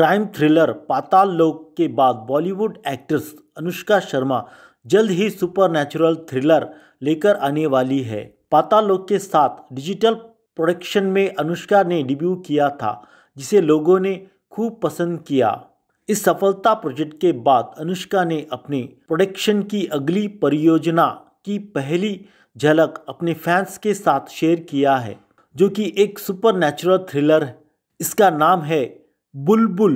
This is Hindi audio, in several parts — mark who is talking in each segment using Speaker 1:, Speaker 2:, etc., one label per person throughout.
Speaker 1: क्राइम थ्रिलर पाताल लोक के बाद बॉलीवुड एक्ट्रेस अनुष्का शर्मा जल्द ही नेचुरल थ्रिलर लेकर आने वाली है पाताल लोक के साथ डिजिटल प्रोडक्शन में अनुष्का ने डिब्यू किया था जिसे लोगों ने खूब पसंद किया इस सफलता प्रोजेक्ट के बाद अनुष्का ने अपने प्रोडक्शन की अगली परियोजना की पहली झलक अपने फैंस के साथ शेयर किया है जो कि एक सुपर नेचुरल थ्रिलर इसका नाम है बुलबुल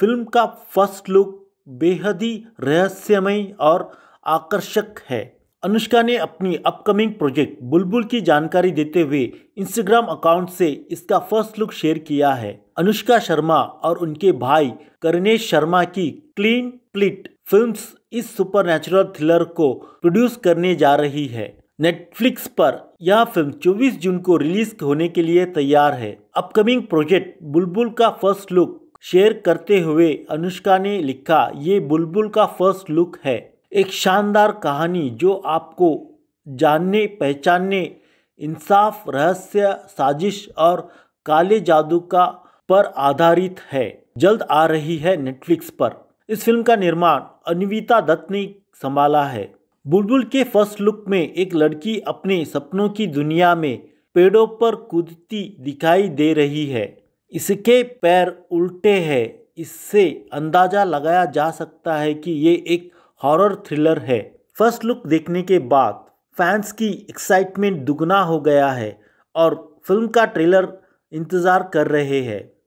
Speaker 1: फिल्म का फर्स्ट लुक बेहद ही रहस्यमय और आकर्षक है अनुष्का ने अपनी अपकमिंग प्रोजेक्ट बुलबुल की जानकारी देते हुए इंस्टाग्राम अकाउंट से इसका फर्स्ट लुक शेयर किया है अनुष्का शर्मा और उनके भाई करणेश शर्मा की क्लीन प्लिट फिल्म्स इस नेचुरल थ्रिलर को प्रोड्यूस करने जा रही है नेटफ्लिक्स पर यह फिल्म 24 जून को रिलीज होने के लिए तैयार है अपकमिंग प्रोजेक्ट बुलबुल का फर्स्ट लुक शेयर करते हुए अनुष्का ने लिखा ये बुलबुल का फर्स्ट लुक है एक शानदार कहानी जो आपको जानने पहचानने इंसाफ रहस्य साजिश और काले जादू का पर आधारित है जल्द आ रही है नेटफ्लिक्स पर इस फिल्म का निर्माण अनविता दत्त ने संभाला है बुलबुल के फर्स्ट लुक में एक लड़की अपने सपनों की दुनिया में पेड़ों पर कूदती दिखाई दे रही है इसके पैर उल्टे हैं इससे अंदाजा लगाया जा सकता है कि ये एक हॉरर थ्रिलर है फर्स्ट लुक देखने के बाद फैंस की एक्साइटमेंट दुगना हो गया है और फिल्म का ट्रेलर इंतज़ार कर रहे हैं